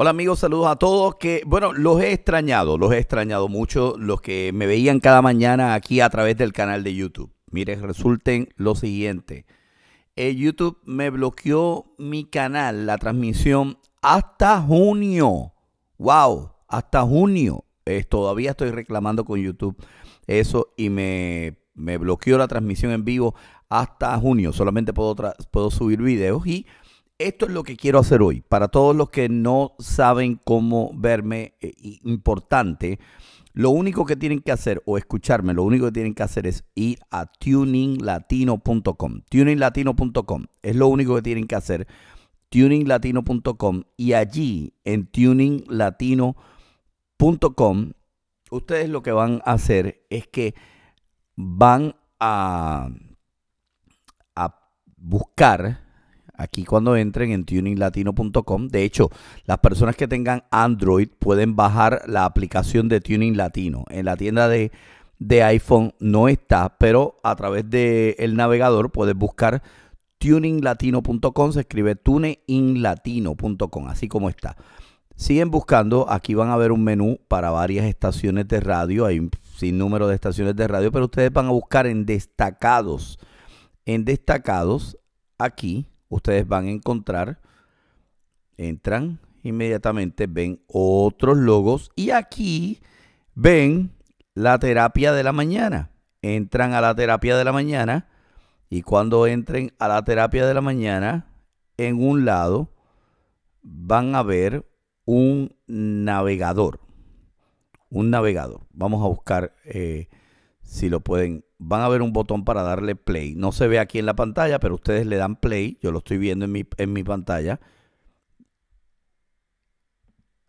Hola amigos, saludos a todos. Que bueno, los he extrañado, los he extrañado mucho, los que me veían cada mañana aquí a través del canal de YouTube. Mire, resulten lo siguiente. Eh, YouTube me bloqueó mi canal, la transmisión, hasta junio. ¡Wow! Hasta junio. todavía estoy reclamando con YouTube eso y me, bloqueó la transmisión en vivo hasta junio. Solamente puedo, puedo subir videos y esto es lo que quiero hacer hoy. Para todos los que no saben cómo verme eh, importante, lo único que tienen que hacer o escucharme, lo único que tienen que hacer es ir a tuninglatino.com. Tuninglatino.com es lo único que tienen que hacer. Tuninglatino.com y allí en tuninglatino.com ustedes lo que van a hacer es que van a, a buscar Aquí cuando entren en tuninglatino.com, de hecho, las personas que tengan Android pueden bajar la aplicación de Tuning Latino. En la tienda de, iPhone no está, pero a través del el navegador puedes buscar tuninglatino.com, se escribe tuneinlatino.com, así como está. Siguen buscando, aquí van a ver un menú para varias estaciones de radio, hay un sinnúmero de estaciones de radio, pero ustedes van a buscar en destacados, en destacados, aquí ustedes van a encontrar, entran inmediatamente, ven otros logos y aquí ven la terapia de la mañana. Entran a la terapia de la mañana y cuando entren a la terapia de la mañana, en un lado van a ver un navegador. Un navegador. Vamos a buscar eh, si lo pueden van a ver un botón para darle play. No se ve aquí en la pantalla, pero ustedes le dan play. Yo lo estoy viendo en mi, pantalla.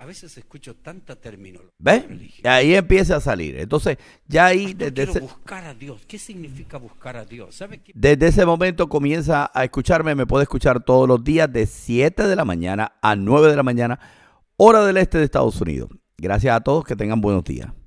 A veces escucho tanta terminología. ¿Ves? Ahí empieza a salir. Entonces, ya ahí desde buscar a Dios. ¿Qué significa buscar a Dios? Desde ese momento comienza a escucharme. Me puede escuchar todos los días de 7 de la mañana a 9 de la mañana, hora del este de Estados Unidos. Gracias a todos. Que tengan buenos días.